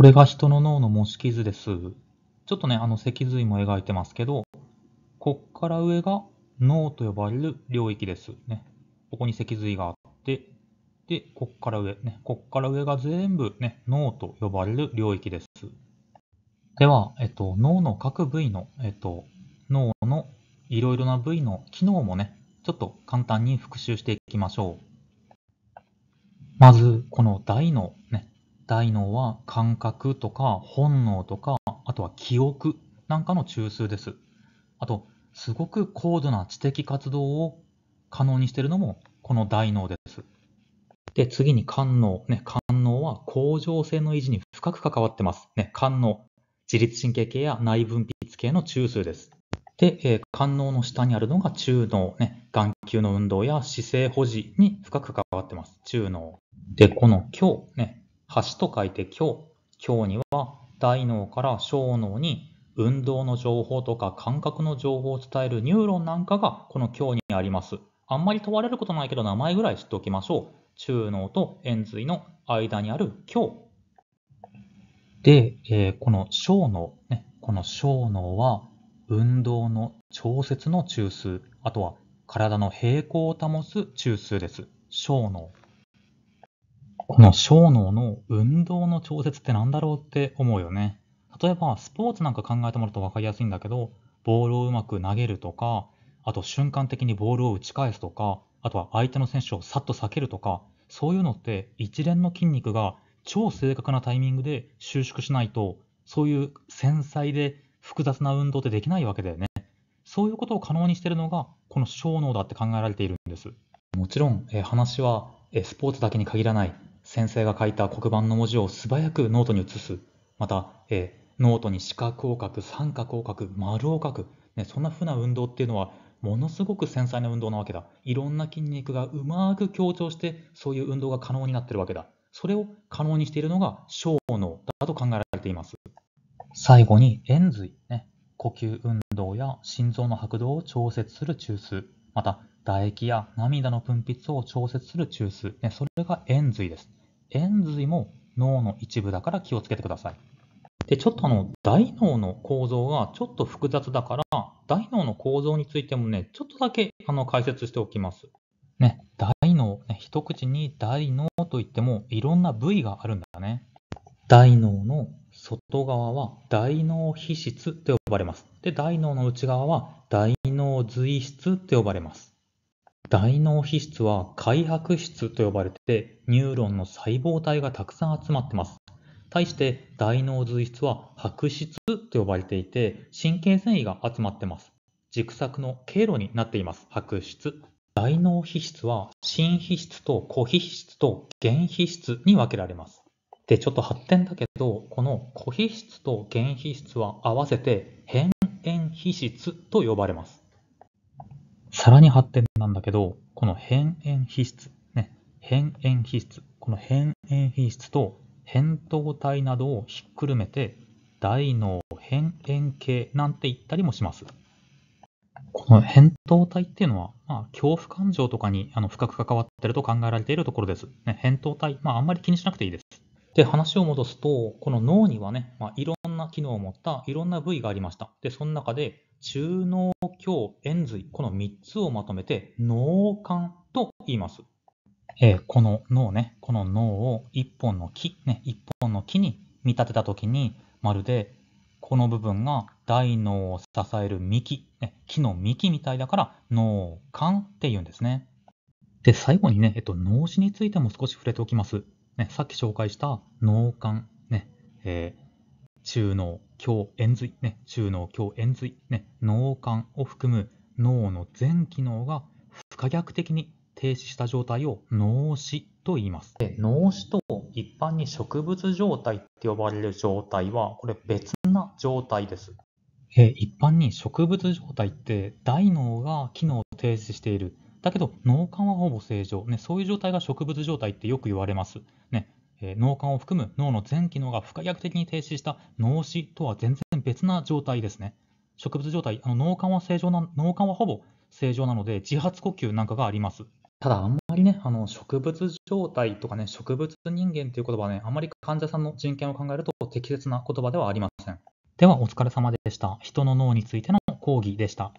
これが人の脳の模式図です。ちょっとね、あの脊髄も描いてますけど、こっから上が脳と呼ばれる領域です。ね、ここに脊髄があって、で、こっから上、ね、こっから上が全部、ね、脳と呼ばれる領域です。では、えっと、脳の各部位の、えっと、脳のいろいろな部位の機能もね、ちょっと簡単に復習していきましょう。まず、この大脳、ね、大脳は感覚とか本能とかあとは記憶なんかの中枢ですあとすごく高度な知的活動を可能にしているのもこの大脳ですで次に官能ね官能は甲状腺の維持に深く関わってますね官能自律神経系や内分泌系の中枢ですで、えー、官能の下にあるのが中脳ね眼球の運動や姿勢保持に深く関わってます中脳でこの今日ね橋と書いて今日。今日には大脳から小脳に運動の情報とか感覚の情報を伝えるニューロンなんかがこの今日にあります。あんまり問われることないけど名前ぐらい知っておきましょう。中脳と円髄の間にある今日。で、えー、この小脳、ね、この小脳は運動の調節の中枢、あとは体の平衡を保つ中枢です。小脳。この小脳の運動の調節って何だろうって思うよね。例えばスポーツなんか考えてもらうと分かりやすいんだけど、ボールをうまく投げるとか、あと瞬間的にボールを打ち返すとか、あとは相手の選手をさっと避けるとか、そういうのって一連の筋肉が超正確なタイミングで収縮しないと、そういう繊細で複雑な運動ってできないわけだよね。そういうことを可能にしてるのが、この小脳だって考えられているんです。もちろん、え話は、えスポーツだけに限らない先生が書いた黒板の文字を素早くノートに移す。また、えー、ノートに四角を書く、三角を書く、丸を書く。ね、そんな風な運動っていうのは、ものすごく繊細な運動なわけだ。いろんな筋肉がうまく強調して、そういう運動が可能になってるわけだ。それを可能にしているのが小脳だと考えられています。最後に延髄、ね、呼吸運動や心臓の拍動を調節する中枢、また唾液や涙の分泌を調節する中枢、ね、それが延髄です。延髄も脳の一部だから気をつけてください。で、ちょっとあの、大脳の構造がちょっと複雑だから、大脳の構造についてもね、ちょっとだけあの解説しておきます。ね、大脳、ね、一口に大脳といってもいろんな部位があるんだね。大脳の外側は大脳皮質と呼ばれます。で、大脳の内側は大脳髄質と呼ばれます。大脳皮質は開白質と呼ばれてて、ニューロンの細胞体がたくさん集まってます。対して大脳髄質は白質と呼ばれていて、神経繊維が集まってます。軸索の経路になっています。白質。大脳皮質は新皮質と古皮質と原皮質に分けられます。で、ちょっと発展だけど、この古皮質と原皮質は合わせて変塩皮質と呼ばれます。さらに発展なんだけど、この変縁皮質、ね、変縁皮質、この変縁皮質と扁桃体などをひっくるめて、大脳変縁系なんて言ったりもします。この扁桃体っていうのは、まあ、恐怖感情とかにあの深く関わってると考えられているところです。ね、扁桃体、まあ、あんまり気にしなくていいです。で、話を戻すと、この脳にはね、まあ、いろな機能を持ったいろんな部位がありました。で、その中で、中脳胸円髄、この3つをまとめて、脳幹と言います。えー、この脳ね、この脳を1本の木、ね、1本の木に見立てたときに、まるでこの部分が大脳を支える幹、ね、木の幹みたいだから脳幹って言うんですね。で、最後にね、えっと、脳死についても少し触れておきます。ね、さっき紹介した脳幹、ねえー、中脳、強円髄、ね、中脳、強円髄、ね、脳幹を含む脳の全機能が不可逆的に停止した状態を脳死と言います。で脳死と一般に植物状態って呼ばれる状態は、これ別な状態です。え一般に植物状態って大脳が機能を停止している。だけど脳幹はほぼ正常、ね、そういう状態が植物状態ってよく言われます。ね、え脳幹を含む脳の全機能が不可逆的に停止した脳死とは全然別な状態ですね。植物状態、あの脳幹は正常な、脳幹はほぼ正常なので、自発呼吸なんかがあります。ただ、あんまりね、あの植物状態とかね、植物人間という言葉はね、あまり患者さんの人権を考えると適切な言葉ではありません。では、お疲れ様でした。人の脳についての講義でした。